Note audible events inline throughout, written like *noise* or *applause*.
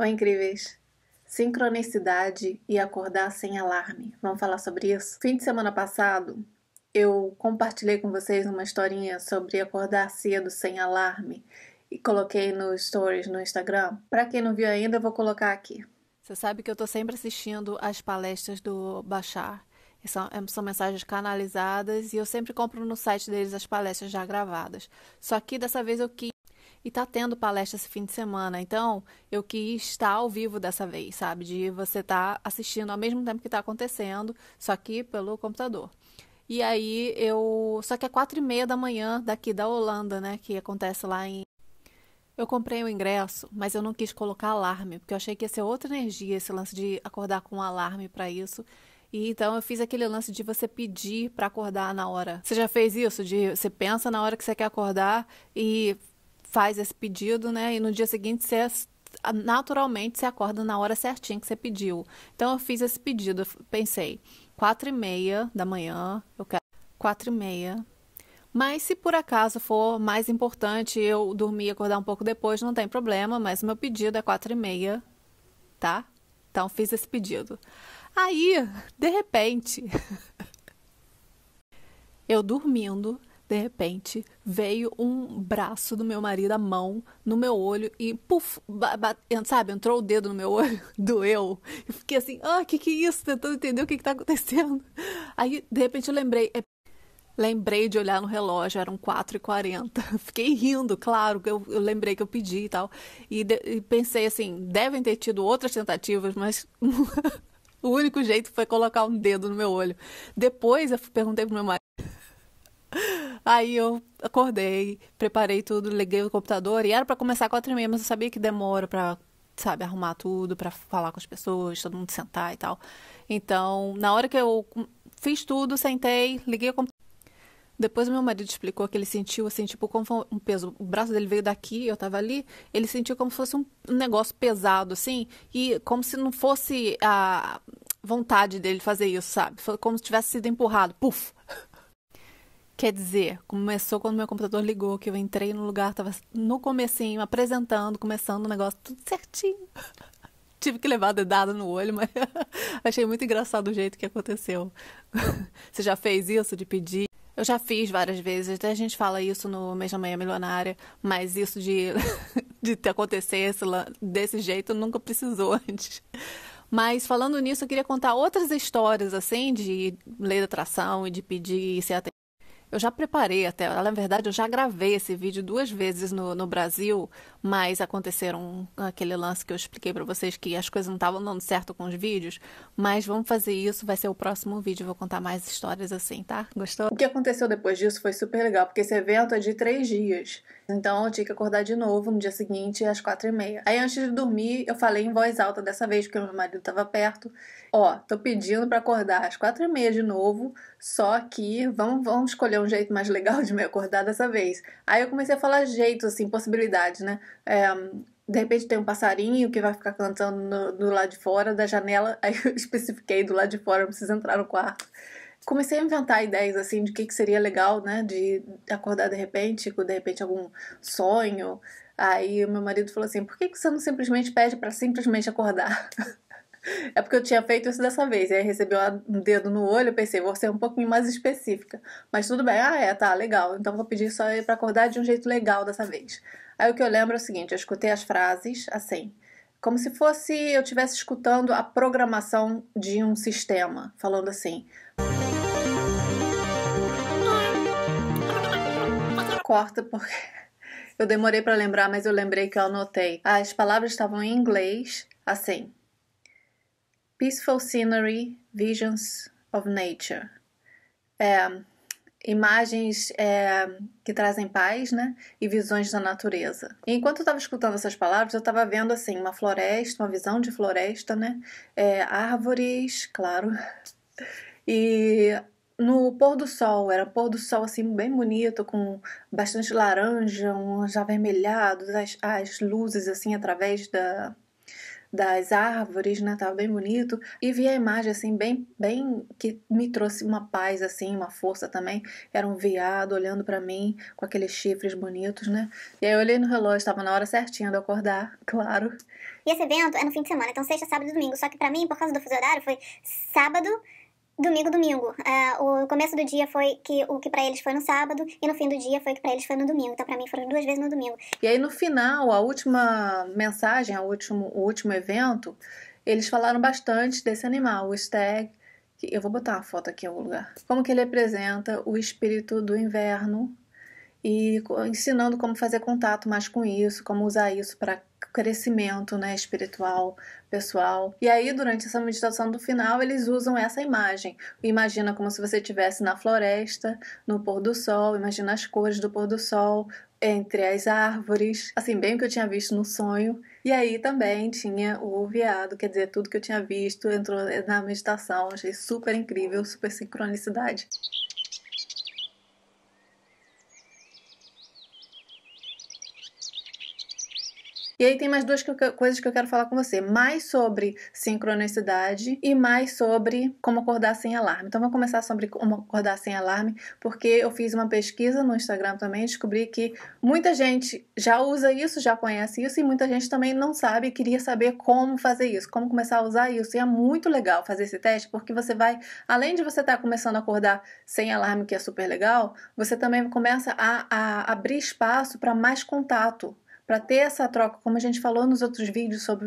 Oi, incríveis! Sincronicidade e acordar sem alarme. Vamos falar sobre isso? Fim de semana passado, eu compartilhei com vocês uma historinha sobre acordar cedo sem alarme e coloquei nos stories no Instagram. Para quem não viu ainda, eu vou colocar aqui. Você sabe que eu tô sempre assistindo as palestras do Bachar. São, é, são mensagens canalizadas e eu sempre compro no site deles as palestras já gravadas. Só que dessa vez eu quis e tá tendo palestra esse fim de semana. Então, eu quis estar ao vivo dessa vez, sabe? De você estar tá assistindo ao mesmo tempo que está acontecendo, só que pelo computador. E aí eu. Só que é quatro e meia da manhã daqui da Holanda, né? Que acontece lá em. Eu comprei o ingresso, mas eu não quis colocar alarme, porque eu achei que ia ser outra energia esse lance de acordar com um alarme para isso. E então eu fiz aquele lance de você pedir para acordar na hora. Você já fez isso? De você pensa na hora que você quer acordar e faz esse pedido, né? E no dia seguinte você naturalmente você acorda na hora certinha que você pediu. Então eu fiz esse pedido, pensei, quatro e meia da manhã, eu quero quatro e meia. Mas se por acaso for mais importante eu dormir e acordar um pouco depois, não tem problema, mas o meu pedido é quatro e meia, tá? Então fiz esse pedido. Aí, de repente, *laughs* eu dormindo, de repente, veio um braço do meu marido, a mão, no meu olho e, puf, sabe, entrou o dedo no meu olho, *laughs* doeu. Eu fiquei assim, ah, que que é isso? Tentando entender o que que tá acontecendo. Aí, de repente, eu lembrei, é... Lembrei de olhar no relógio, eram 4h40. *laughs* Fiquei rindo, claro, eu, eu lembrei que eu pedi e tal. E, de, e pensei assim: devem ter tido outras tentativas, mas *laughs* o único jeito foi colocar um dedo no meu olho. Depois eu perguntei pro meu marido. Aí eu acordei, preparei tudo, liguei o computador e era para começar quatro e meia, mas eu sabia que demora para sabe, arrumar tudo, para falar com as pessoas, todo mundo sentar e tal. Então, na hora que eu fiz tudo, sentei, liguei o computador. Depois meu marido explicou que ele sentiu assim, tipo, como um peso. O braço dele veio daqui, eu tava ali. Ele sentiu como se fosse um negócio pesado, assim, e como se não fosse a vontade dele fazer isso, sabe? Foi como se tivesse sido empurrado. Puf! Quer dizer, começou quando meu computador ligou, que eu entrei no lugar, tava no comecinho, apresentando, começando o negócio, tudo certinho. *laughs* Tive que levar a dedada no olho, mas *laughs* achei muito engraçado o jeito que aconteceu. *laughs* Você já fez isso de pedir? Eu já fiz várias vezes, até a gente fala isso no Mesma Manhã Milionária, mas isso de, de acontecer desse jeito nunca precisou antes. Mas falando nisso, eu queria contar outras histórias, assim, de lei da atração e de pedir e ser atendido. Eu já preparei até, na verdade, eu já gravei esse vídeo duas vezes no, no Brasil, mas aconteceram aquele lance que eu expliquei para vocês que as coisas não estavam dando certo com os vídeos. Mas vamos fazer isso, vai ser o próximo vídeo, vou contar mais histórias assim, tá? Gostou? O que aconteceu depois disso foi super legal, porque esse evento é de três dias. Então eu tinha que acordar de novo no dia seguinte, às quatro e meia. Aí antes de dormir, eu falei em voz alta dessa vez, porque meu marido estava perto. Ó, tô pedindo para acordar às quatro e meia de novo, só que vamos, vamos escolher um jeito mais legal de me acordar dessa vez. Aí eu comecei a falar jeito, assim, possibilidades, né? É, de repente tem um passarinho que vai ficar cantando no, do lado de fora da janela. *laughs* Aí eu especifiquei do lado de fora, eu preciso entrar no quarto comecei a inventar ideias assim de que, que seria legal, né? De acordar de repente, com de repente algum sonho. Aí o meu marido falou assim: por que, que você não simplesmente pede para simplesmente acordar? *laughs* é porque eu tinha feito isso dessa vez. E aí recebeu um dedo no olho, eu pensei, vou ser um pouquinho mais específica. Mas tudo bem, ah, é, tá, legal. Então vou pedir só para acordar de um jeito legal dessa vez. Aí o que eu lembro é o seguinte: eu escutei as frases assim como se fosse eu estivesse escutando a programação de um sistema, falando assim. corta porque *laughs* eu demorei para lembrar, mas eu lembrei que eu anotei. As palavras estavam em inglês, assim: Peaceful scenery, visions of nature. É, imagens é, que trazem paz, né? E visões da natureza. E enquanto eu estava escutando essas palavras, eu estava vendo assim uma floresta, uma visão de floresta, né? É, árvores, claro. *laughs* E no pôr do sol, era pôr do sol assim bem bonito, com bastante laranja, uns avermelhados, as, as luzes assim através da, das árvores, né? Tava bem bonito. E vi a imagem assim bem bem que me trouxe uma paz assim, uma força também. Era um veado olhando para mim com aqueles chifres bonitos, né? E aí eu olhei no relógio, estava na hora certinha de acordar, *laughs* claro. E esse evento é no fim de semana, então sexta, sábado e domingo. Só que para mim, por causa do fuso horário, foi sábado domingo, domingo. Uh, o começo do dia foi que o que para eles foi no sábado e no fim do dia foi que para eles foi no domingo. Então para mim foram duas vezes no domingo. E aí no final, a última mensagem, a último, o último evento, eles falaram bastante desse animal, o stag. Eu vou botar uma foto aqui em algum lugar. Como que ele representa o espírito do inverno e ensinando como fazer contato mais com isso, como usar isso para crescimento né, espiritual, pessoal. E aí, durante essa meditação do final, eles usam essa imagem. Imagina como se você estivesse na floresta, no pôr do sol, imagina as cores do pôr do sol, entre as árvores, assim, bem o que eu tinha visto no sonho. E aí também tinha o veado, quer dizer, tudo que eu tinha visto entrou na meditação. Achei super incrível, super sincronicidade. E aí tem mais duas que eu, coisas que eu quero falar com você: mais sobre sincronicidade e mais sobre como acordar sem alarme. Então vou começar sobre como acordar sem alarme, porque eu fiz uma pesquisa no Instagram também, descobri que muita gente já usa isso, já conhece isso, e muita gente também não sabe e queria saber como fazer isso, como começar a usar isso. E é muito legal fazer esse teste, porque você vai, além de você estar tá começando a acordar sem alarme, que é super legal, você também começa a, a abrir espaço para mais contato para ter essa troca, como a gente falou nos outros vídeos sobre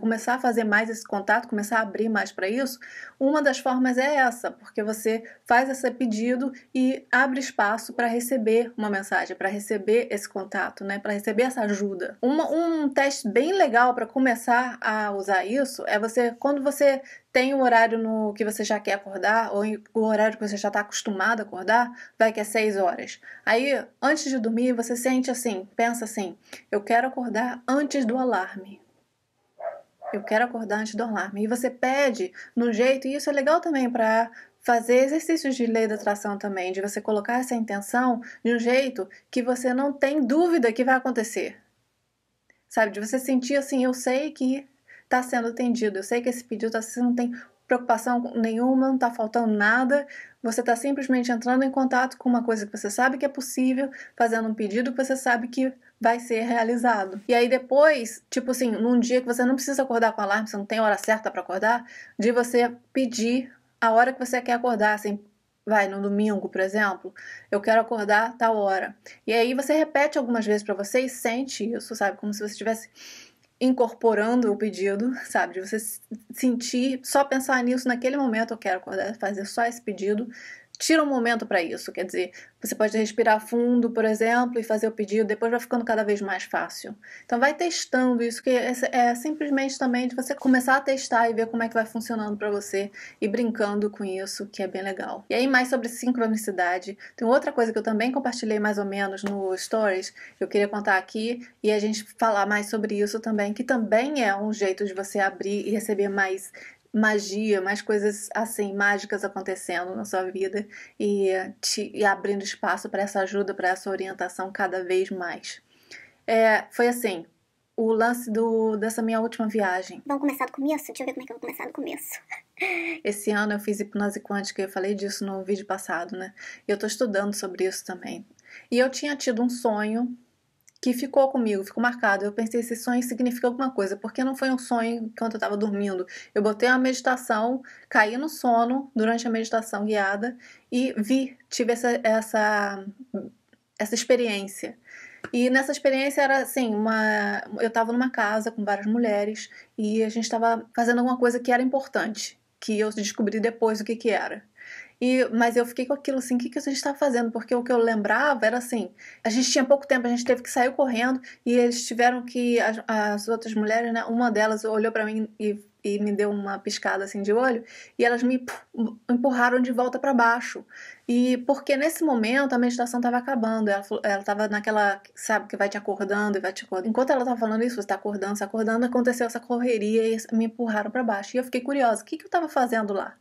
começar a fazer mais esse contato, começar a abrir mais para isso, uma das formas é essa, porque você faz esse pedido e abre espaço para receber uma mensagem, para receber esse contato, né, para receber essa ajuda. Uma, um teste bem legal para começar a usar isso é você, quando você tem um horário no que você já quer acordar, ou o horário que você já está acostumado a acordar, vai que é 6 horas. Aí, antes de dormir, você sente assim, pensa assim, eu quero acordar antes do alarme eu quero acordar antes do alarme. E você pede no jeito, e isso é legal também para fazer exercícios de lei da atração também, de você colocar essa intenção de um jeito que você não tem dúvida que vai acontecer. Sabe, de você sentir assim, eu sei que está sendo atendido, eu sei que esse pedido está sendo, não tem preocupação nenhuma, não está faltando nada, você está simplesmente entrando em contato com uma coisa que você sabe que é possível, fazendo um pedido que você sabe que vai ser realizado. E aí depois, tipo assim, num dia que você não precisa acordar com alarme, você não tem hora certa para acordar, de você pedir a hora que você quer acordar, assim, vai no domingo, por exemplo, eu quero acordar tal hora. E aí você repete algumas vezes para você e sente isso, sabe, como se você estivesse incorporando o pedido, sabe, de você sentir, só pensar nisso naquele momento, eu quero acordar, fazer só esse pedido tira um momento para isso. Quer dizer, você pode respirar fundo, por exemplo, e fazer o pedido, depois vai ficando cada vez mais fácil. Então vai testando isso, que é, é simplesmente também de você começar a testar e ver como é que vai funcionando para você e brincando com isso, que é bem legal. E aí mais sobre sincronicidade, tem outra coisa que eu também compartilhei mais ou menos no stories, eu queria contar aqui e a gente falar mais sobre isso também, que também é um jeito de você abrir e receber mais magia, mais coisas assim mágicas acontecendo na sua vida e, te, e abrindo espaço para essa ajuda, para essa orientação cada vez mais. É, foi assim, o lance do, dessa minha última viagem. Vamos começar do começo? Deixa eu ver como é que eu vou começar do começo. *laughs* Esse ano eu fiz hipnose quântica, eu falei disso no vídeo passado, né? E eu tô estudando sobre isso também. E eu tinha tido um sonho que ficou comigo, ficou marcado. Eu pensei, esse sonho significa alguma coisa, porque não foi um sonho enquanto eu estava dormindo. Eu botei uma meditação, caí no sono durante a meditação guiada e vi, tive essa, essa, essa experiência. E nessa experiência era assim, uma, eu estava numa casa com várias mulheres e a gente estava fazendo alguma coisa que era importante, que eu descobri depois o que, que era. E, mas eu fiquei com aquilo assim, o que, que a gente está fazendo? Porque o que eu lembrava era assim, a gente tinha pouco tempo, a gente teve que sair correndo e eles tiveram que, as, as outras mulheres, né, uma delas olhou para mim e, e, me deu uma piscada assim de olho e elas me empurraram de volta para baixo. E porque nesse momento a meditação estava acabando, ela estava naquela, sabe, que vai te acordando e vai te acordando. Enquanto ela estava falando isso, você está acordando, você acordando, aconteceu essa correria e me empurraram para baixo. E eu fiquei curiosa, o que, que eu estava fazendo lá?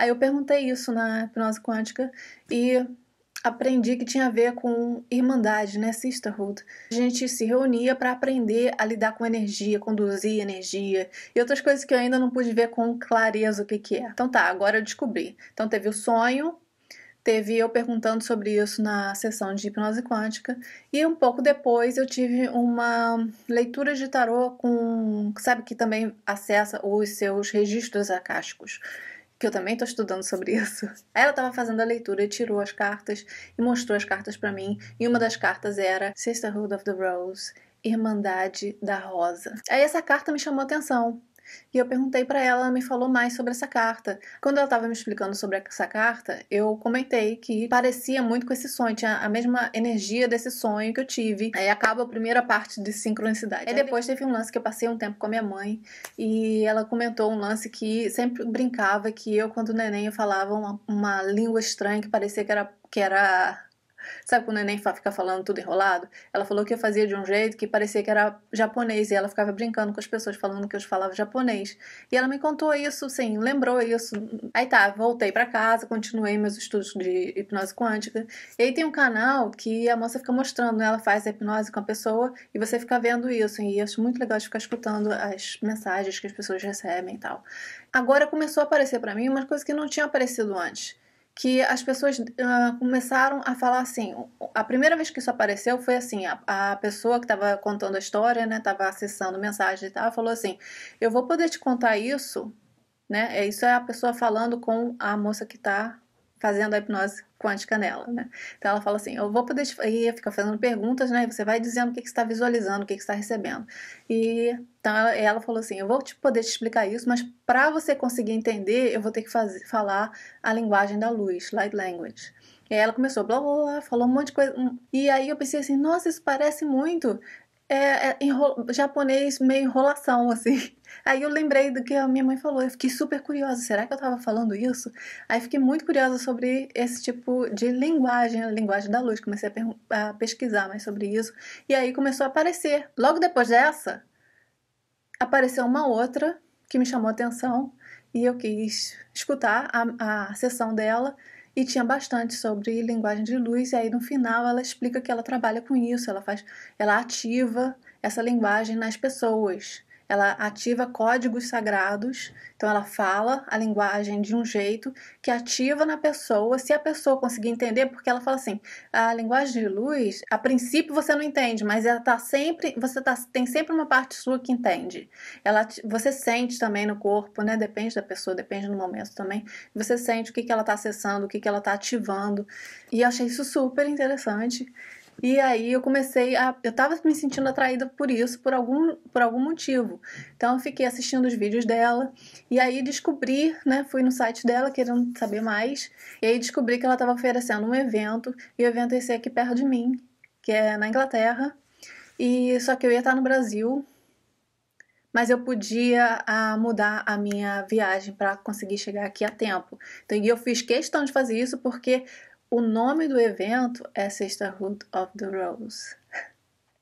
Aí eu perguntei isso na hipnose quântica e aprendi que tinha a ver com irmandade, né, sisterhood. A gente se reunia para aprender a lidar com energia, conduzir energia e outras coisas que eu ainda não pude ver com clareza o que que é. Então tá, agora eu descobri. Então teve o sonho, teve eu perguntando sobre isso na sessão de hipnose quântica e um pouco depois eu tive uma leitura de tarô com, sabe que também acessa os seus registros acásticos que eu também estou estudando sobre isso. Ela estava fazendo a leitura tirou as cartas e mostrou as cartas para mim. E uma das cartas era Sisterhood of the Rose, Irmandade da Rosa. Aí essa carta me chamou atenção. E eu perguntei para ela, ela me falou mais sobre essa carta. Quando ela estava me explicando sobre essa carta, eu comentei que parecia muito com esse sonho, tinha a mesma energia desse sonho que eu tive. Aí acaba a primeira parte de sincronicidade. Aí depois teve um lance que eu passei um tempo com a minha mãe e ela comentou um lance que sempre brincava que eu, quando neném, eu falava uma, uma língua estranha que parecia que era, que era Sabe quando o neném fica falando tudo enrolado? Ela falou que eu fazia de um jeito que parecia que era japonês e ela ficava brincando com as pessoas falando que eu falava japonês. E ela me contou isso, sim, lembrou isso. Aí tá, voltei para casa, continuei meus estudos de hipnose quântica. E aí tem um canal que a moça fica mostrando, né? ela faz a hipnose com a pessoa e você fica vendo isso. E acho muito legal de ficar escutando as mensagens que as pessoas recebem e tal. Agora começou a aparecer para mim uma coisa que não tinha aparecido antes que as pessoas uh, começaram a falar assim. A primeira vez que isso apareceu foi assim: a, a pessoa que estava contando a história, né, estava acessando mensagem e tal, falou assim: Eu vou poder te contar isso, né? É, isso é a pessoa falando com a moça que está fazendo a hipnose quântica nela, né? Então ela fala assim, eu vou poder e fica fazendo perguntas, né? E você vai dizendo o que, que está visualizando, o que, que está recebendo. E então ela, ela falou assim, eu vou te poder te explicar isso, mas para você conseguir entender, eu vou ter que fazer, falar a linguagem da luz, light language. E aí ela começou, blá blá blá, falou um monte de coisa. E aí eu pensei assim, nossa, isso parece muito é, é japonês meio enrolação, assim. *laughs* Aí eu lembrei do que a minha mãe falou, eu fiquei super curiosa, será que eu tava falando isso? Aí fiquei muito curiosa sobre esse tipo de linguagem, a linguagem da luz, comecei a, a pesquisar mais sobre isso, e aí começou a aparecer. Logo depois dessa, apareceu uma outra que me chamou a atenção, e eu quis escutar a, a sessão dela, e tinha bastante sobre linguagem de luz. E aí no final ela explica que ela trabalha com isso, ela faz, ela ativa essa linguagem nas pessoas. Ela ativa códigos sagrados, então ela fala a linguagem de um jeito que ativa na pessoa, se a pessoa conseguir entender, porque ela fala assim: a linguagem de luz, a princípio você não entende, mas ela tá sempre, você tá, tem sempre uma parte sua que entende. Ela, você sente também no corpo, né? Depende da pessoa, depende do momento também. Você sente o que, que ela está acessando, o que, que ela está ativando. E eu achei isso super interessante. E aí eu comecei a. Eu tava me sentindo atraída por isso, por algum, por algum motivo. Então eu fiquei assistindo os vídeos dela. E aí descobri, né? Fui no site dela querendo saber mais. E aí descobri que ela estava oferecendo um evento. E o evento esse aqui perto de mim, que é na Inglaterra. E só que eu ia estar no Brasil. Mas eu podia a, ah, mudar a minha viagem para conseguir chegar aqui a tempo. Então, e eu fiz questão de fazer isso porque o nome do evento é Root of the Rose. *laughs*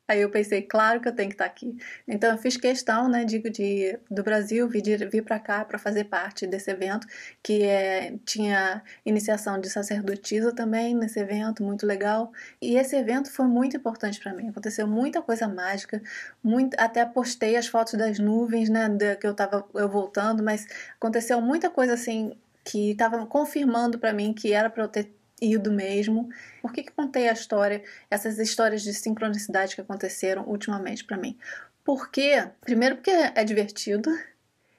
Aí eu pensei, claro que eu tenho que estar tá aqui. Então eu fiz questão, né, digo de do Brasil, vir vir para cá para fazer parte desse evento que é, tinha iniciação de sacerdotisa também nesse evento, muito legal. E esse evento foi muito importante para mim. Aconteceu muita coisa mágica, muito, até postei as fotos das nuvens, né, que eu tava eu voltando, mas aconteceu muita coisa assim que estava confirmando para mim que era para eu ter ido mesmo. Por que, que contei a história, essas histórias de sincronicidade que aconteceram ultimamente para mim? Porque, primeiro, porque é divertido.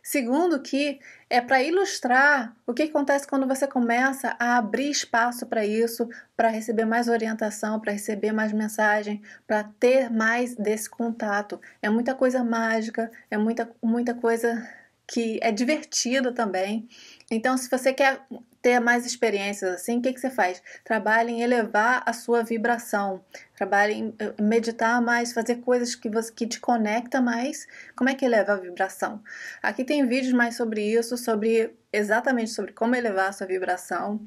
Segundo, que é para ilustrar o que acontece quando você começa a abrir espaço para isso, para receber mais orientação, para receber mais mensagem, para ter mais desse contato. É muita coisa mágica, é muita, muita coisa que é divertida também. Então, se você quer ter mais experiências assim, o que, que você faz? Trabalhe em elevar a sua vibração, trabalhe em eh, meditar mais, fazer coisas que você que te conecta mais. Como é que eleva a vibração? Aqui tem vídeos mais sobre isso, sobre exatamente sobre como elevar a sua vibração.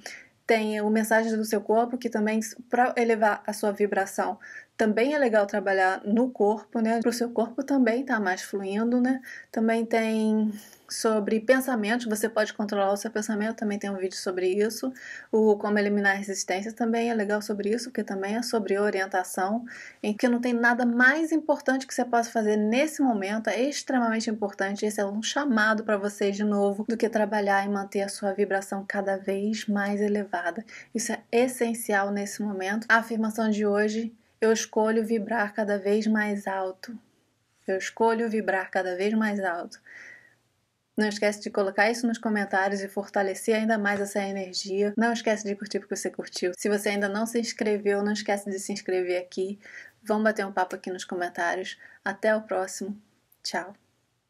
Tem o mensagem do seu corpo, que também para elevar a sua vibração também é legal trabalhar no corpo, né? Para o seu corpo também tá mais fluindo, né? Também tem sobre pensamento, você pode controlar o seu pensamento, também tem um vídeo sobre isso. O Como Eliminar Resistência também é legal sobre isso, porque também é sobre orientação, em que não tem nada mais importante que você possa fazer nesse momento, é extremamente importante. Esse é um chamado para você de novo do que trabalhar e manter a sua vibração cada vez mais elevada. Isso é essencial nesse momento. A afirmação de hoje, eu escolho vibrar cada vez mais alto. Eu escolho vibrar cada vez mais alto. Não esquece de colocar isso nos comentários e fortalecer ainda mais essa energia. Não esquece de curtir porque você curtiu. Se você ainda não se inscreveu, não esquece de se inscrever aqui. Vamos bater um papo aqui nos comentários. Até o próximo. Tchau.